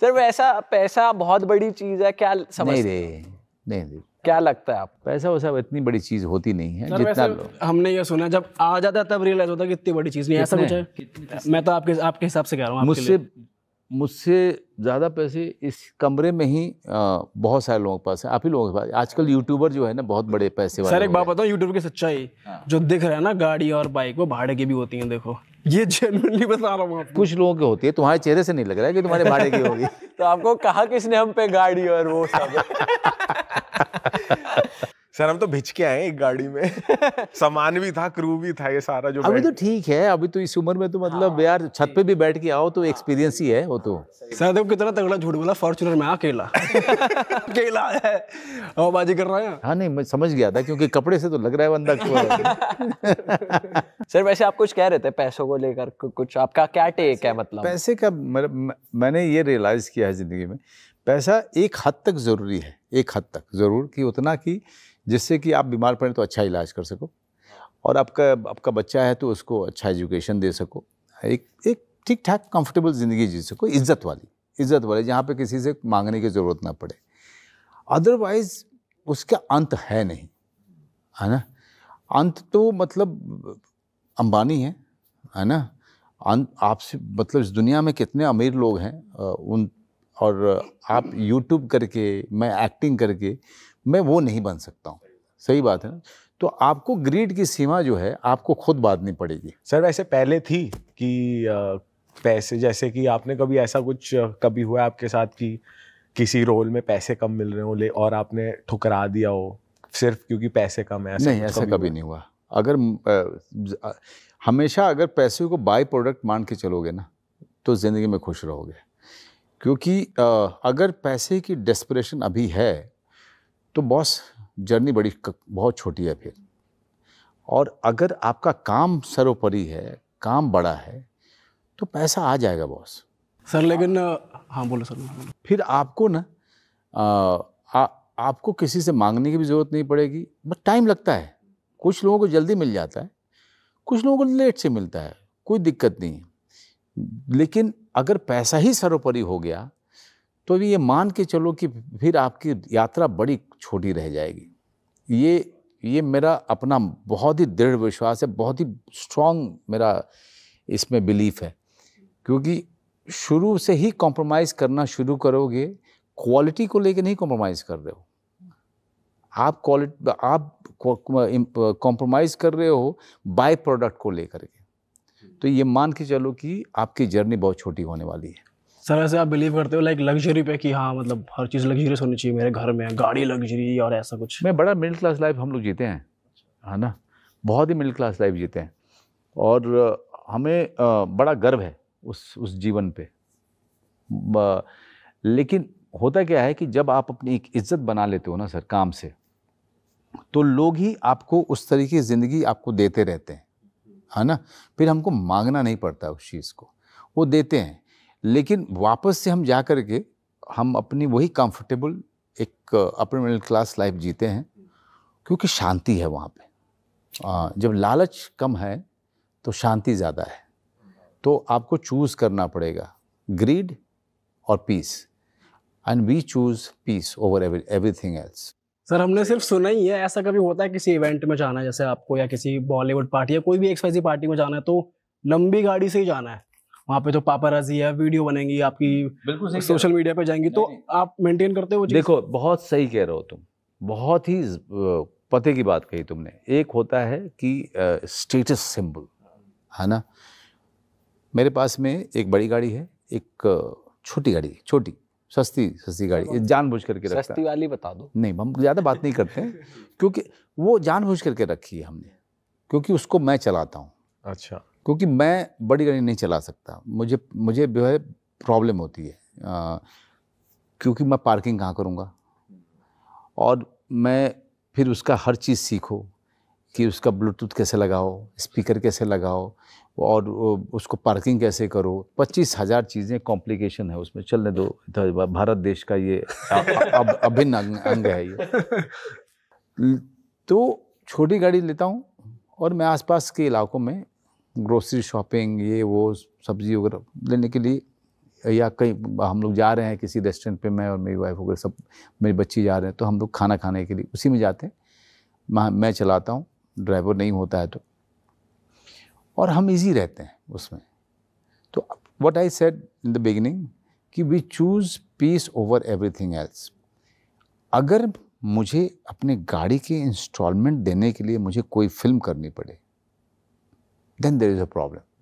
Sir वैसा पैसा बहुत बड़ी चीज है क्या समझ नहीं रे नहीं रे क्या लगता है आप पैसा वैसा इतनी बड़ी चीज होती नहीं है जितना हमने ये सुना जब आ जाता तब रियलाइज होता कि इतनी बड़ी चीज नहीं ऐसा कुछ है मैं तो आपके आपके हिसाब से कह रहा हूँ मुझसे मुझसे ज़्यादा पैसे इस कमरे में ही आ, बहुत सारे लोगों के पास है आप ही लोगों के पास आजकल यूट्यूबर जो है ना बहुत बड़े पैसे वाले सर एक बात बताओ यूट्यूब की सच्चाई हाँ। जो दिख रहा है ना गाड़ी और बाइक वो भाड़े की भी होती है देखो ये जेनुअनली बता रहा हूँ आप कुछ लोगों की होती है तुम्हारे चेहरे से नहीं लग रहा है कि तुम्हारे भाड़े की होगी तो आपको कहा किसने हम पे गाड़ी और वो सब सर हम तो भिज के आए एक गाड़ी में सामान भी था क्रू भी था ये सारा जो अभी तो ठीक है अभी तो इस उम्र में तो मतलब हाँ, यार छत पे भी बैठ के आओ तो एक्सपीरियंस ही है वो तो सर देखो कितना तगड़ा झूठ बोला फॉर्चुनर में अकेला अकेला है और बाजी कर रहा है हाँ नहीं मैं समझ गया था क्योंकि कपड़े से तो लग रहा है बंदा सर वैसे आप कुछ कह रहे थे पैसों को लेकर कुछ आपका क्या टेक है मतलब पैसे का मैंने ये रियलाइज किया है जिंदगी में पैसा एक हद तक ज़रूरी है एक हद तक ज़रूर कि उतना की जिससे कि आप बीमार पड़ें तो अच्छा इलाज कर सको और आपका आपका बच्चा है तो उसको अच्छा एजुकेशन दे सको एक एक ठीक ठाक कंफर्टेबल ज़िंदगी जी सको इज्जत वाली इज्जत वाली जहाँ पे किसी से मांगने की ज़रूरत ना पड़े अदरवाइज़ उसका अंत है नहीं है ना अंत तो मतलब अंबानी है है ना अं, आपसे मतलब इस दुनिया में कितने अमीर लोग हैं उन और आप यूट्यूब करके मैं एक्टिंग करके मैं वो नहीं बन सकता हूँ सही बात है ना तो आपको ग्रीड की सीमा जो है आपको खुद बांधनी पड़ेगी सर वैसे पहले थी कि पैसे जैसे कि आपने कभी ऐसा कुछ कभी हुआ आपके साथ कि किसी रोल में पैसे कम मिल रहे हो ले और आपने ठुकरा दिया हो सिर्फ क्योंकि पैसे कम है ऐसा नहीं ऐसा कभी, कभी नहीं हुआ अगर हमेशा अगर पैसे को बाय प्रोडक्ट मान के चलोगे ना तो ज़िंदगी में खुश रहोगे क्योंकि अगर पैसे की डेस्परेशन अभी है तो बॉस जर्नी बड़ी बहुत छोटी है फिर और अगर आपका काम सर्वोपरि है काम बड़ा है तो पैसा आ जाएगा बॉस सर लेकिन हाँ बोलो सर फिर आपको ना आ, आ, आपको किसी से मांगने की भी ज़रूरत नहीं पड़ेगी बट टाइम लगता है कुछ लोगों को जल्दी मिल जाता है कुछ लोगों को लेट से मिलता है कोई दिक्कत नहीं है लेकिन अगर पैसा ही सर्वोपरि हो गया तो ये मान के चलो कि फिर आपकी यात्रा बड़ी छोटी रह जाएगी ये ये मेरा अपना बहुत ही दृढ़ विश्वास है बहुत ही स्ट्रॉन्ग मेरा इसमें बिलीफ है क्योंकि शुरू से ही कॉम्प्रोमाइज़ करना शुरू करोगे क्वालिटी को लेके नहीं कॉम्प्रोमाइज़ कर रहे हो आप क्वालिटी आप कॉम्प्रोमाइज़ कर रहे हो बाय प्रोडक्ट को लेकर के तो ये मान के चलो कि आपकी जर्नी बहुत छोटी होने वाली है सर ऐसे आप बिलीव करते हो लाइक लग्जरी पे कि हाँ मतलब हर चीज़ लग्जरियस होनी चाहिए मेरे घर में गाड़ी लग्जरी और ऐसा कुछ मैं बड़ा मिडिल क्लास लाइफ हम लोग जीते हैं है ना बहुत ही मिडिल क्लास लाइफ जीते हैं और हमें बड़ा गर्व है उस उस जीवन पे लेकिन होता क्या है कि जब आप अपनी एक इज्जत बना लेते हो ना सर काम से तो लोग ही आपको उस तरीके ज़िंदगी आपको देते रहते हैं है ना फिर हमको मांगना नहीं पड़ता उस चीज़ को वो देते हैं लेकिन वापस से हम जा कर के हम अपनी वही कंफर्टेबल एक अपर मिडिल क्लास लाइफ जीते हैं क्योंकि शांति है वहाँ पे जब लालच कम है तो शांति ज़्यादा है तो आपको चूज़ करना पड़ेगा ग्रीड और peace and we choose peace over every everything else sir हमने सिर्फ सुना ही है ऐसा कभी होता है किसी इवेंट में जाना है जैसे आपको या किसी बॉलीवुड पार्टी या कोई भी एक्सपाइजी पार्टी में जाना है तो लंबी गाड़ी से ही जाना है वहाँ पे तो पापाराजी है वीडियो बनेंगी आपकी बिल्कुल सोशल मीडिया पे जाएंगी तो आप मेंटेन करते हो देखो बहुत सही कह रहे हो तुम बहुत ही पते की बात कही तुमने एक होता है कि स्टेटस सिंबल है ना मेरे पास में एक बड़ी गाड़ी है एक छोटी गाड़ी छोटी सस्ती सस्ती गाड़ी जानबूझ करके रखता सस्ती वाली बता दो नहीं हम ज़्यादा बात नहीं करते हैं क्योंकि वो जानबूझ करके रखी है हमने क्योंकि उसको मैं चलाता हूँ अच्छा क्योंकि मैं बड़ी गाड़ी नहीं चला सकता मुझे मुझे जो है प्रॉब्लम होती है आ, क्योंकि मैं पार्किंग कहाँ करूँगा और मैं फिर उसका हर चीज़ सीखो कि उसका ब्लूटूथ कैसे लगाओ स्पीकर कैसे लगाओ और उसको पार्किंग कैसे करो पच्चीस हज़ार चीज़ें कॉम्प्लिकेशन है उसमें चलने दो भारत देश का ये अभिन्न अंग, अंग है ये तो छोटी गाड़ी लेता हूँ और मैं आसपास के इलाकों में ग्रोसरी शॉपिंग ये वो सब्ज़ी वगैरह लेने के लिए या कहीं हम लोग जा रहे हैं किसी रेस्टोरेंट पे मैं और मेरी वाइफ वगैरह सब मेरी बच्ची जा रहे हैं तो हम लोग खाना खाने के लिए उसी में जाते हैं मैं चलाता हूँ ड्राइवर नहीं होता है तो और हम इजी रहते हैं उसमें तो what I said in the beginning कि we choose peace over everything else अगर मुझे अपने गाड़ी के इंस्टॉलमेंट देने के लिए मुझे कोई फिल्म करनी पड़े then there is a problem